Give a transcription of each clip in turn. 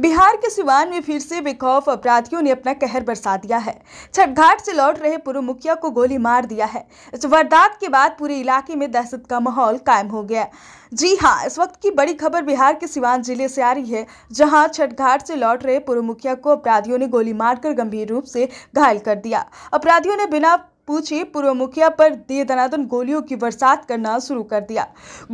बिहार के सिवान में फिर से बेखौफ अपराधियों ने अपना कहर बरसा दिया है छठ घाट से लौट रहे पूर्व मुखिया को गोली मार दिया है इस वारदात के बाद पूरे इलाके में दहशत का माहौल कायम हो गया जी हाँ इस वक्त की बड़ी खबर बिहार के सिवान जिले से आ रही है जहाँ घाट से लौट रहे पूर्व मुखिया को अपराधियों ने गोली मारकर गंभीर रूप से घायल कर दिया अपराधियों ने बिना पूछे पूर्व मुखिया पर दे दनादन गोलियों की बरसात करना शुरू कर दिया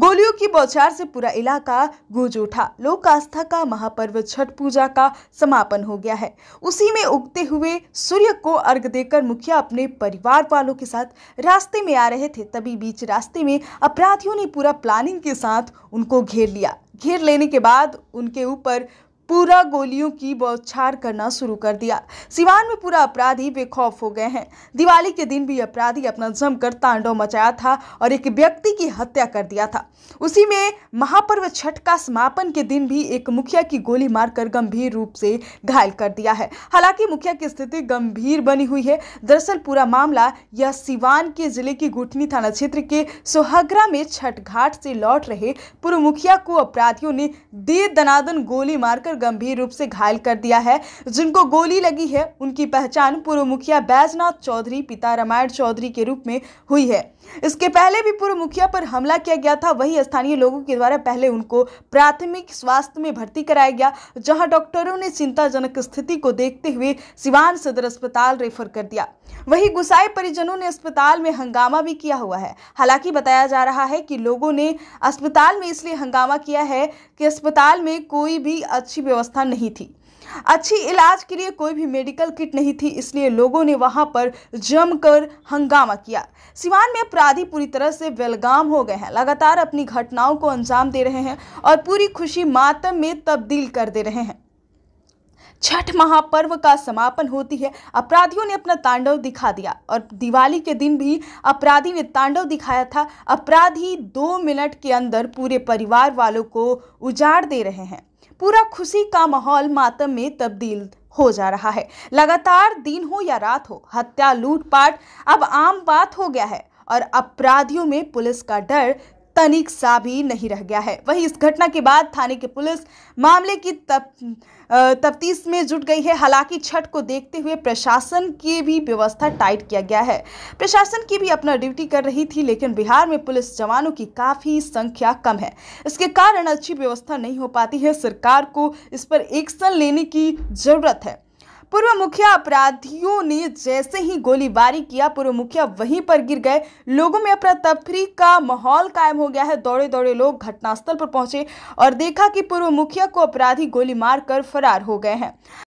गोलियों की बौछार से पूरा इलाका गूंज उठा लोक आस्था का महापर्व छठ पूजा का समापन हो गया है उसी में उगते हुए सूर्य को अर्घ देकर मुखिया अपने परिवार वालों के साथ रास्ते में आ रहे थे तभी बीच रास्ते में अपराधियों ने पूरा प्लानिंग के साथ उनको घेर लिया घेर लेने के बाद उनके ऊपर पूरा गोलियों की बौछार करना शुरू कर दिया सिवान में पूरा अपराधी बेखौफ हो गए हैं दिवाली के दिन भी अपराधी अपना जमकर तांडव मचाया था और एक व्यक्ति की हत्या कर दिया था उसी में महापर्व छठ का समापन के दिन भी एक मुखिया की गोली मारकर गंभीर रूप से घायल कर दिया है हालांकि मुखिया की स्थिति गंभीर बनी हुई है दरअसल पूरा मामला यह सिवान के जिले की गुठनी थाना क्षेत्र के सोहगरा में छठ घाट से लौट रहे पूर्व मुखिया को अपराधियों ने दे दनादन गोली मारकर मारकर गंभीर रूप से घायल कर दिया है जिनको गोली लगी है उनकी पहचान पूर्व मुखिया बैजनाथ चौधरी पिता रामायण चौधरी के रूप में हुई है इसके पहले भी पूर्व मुखिया पर हमला किया गया था वही स्थानीय लोगों के द्वारा पहले उनको प्राथमिक स्वास्थ्य में भर्ती कराया गया जहां डॉक्टरों ने चिंताजनक स्थिति को देखते हुए सिवान सदर अस्पताल रेफर कर दिया वही गुस्साए परिजनों ने अस्पताल में हंगामा भी किया हुआ है हालांकि बताया जा रहा है कि लोगों ने अस्पताल में इसलिए हंगामा किया है कि अस्पताल में कोई भी अच्छी अच्छी व्यवस्था नहीं थी अच्छी इलाज के लिए कोई भी मेडिकल किट नहीं थी इसलिए लोगों ने वहां पर जमकर हंगामा किया सिवान में अपराधी पूरी तरह से बेलगाम हो गए हैं लगातार अपनी घटनाओं को अंजाम दे रहे हैं और पूरी खुशी मातम में तब्दील कर दे रहे हैं छठ महापर्व का समापन होती है अपराधियों ने अपना तांडव दिखा दिया और दिवाली के दिन भी अपराधी ने तांडव दिखाया था अपराधी दो मिनट के अंदर पूरे परिवार वालों को उजाड़ दे रहे हैं पूरा खुशी का माहौल मातम में तब्दील हो जा रहा है लगातार दिन हो या रात हो हत्या लूटपाट अब आम बात हो गया है और अपराधियों में पुलिस का डर तनिक सा भी नहीं रह गया है वहीं इस घटना के बाद थाने की पुलिस मामले की तप तफ्तीश में जुट गई है हालांकि छठ को देखते हुए प्रशासन की भी व्यवस्था टाइट किया गया है प्रशासन की भी अपना ड्यूटी कर रही थी लेकिन बिहार में पुलिस जवानों की काफ़ी संख्या कम है इसके कारण अच्छी व्यवस्था नहीं हो पाती है सरकार को इस पर एक्शन लेने की ज़रूरत है पूर्व मुखिया अपराधियों ने जैसे ही गोलीबारी किया पूर्व मुखिया वहीं पर गिर गए लोगों में अपरा तफरी का माहौल कायम हो गया है दौड़े दौड़े लोग घटनास्थल पर पहुंचे और देखा कि पूर्व मुखिया को अपराधी गोली मारकर फरार हो गए हैं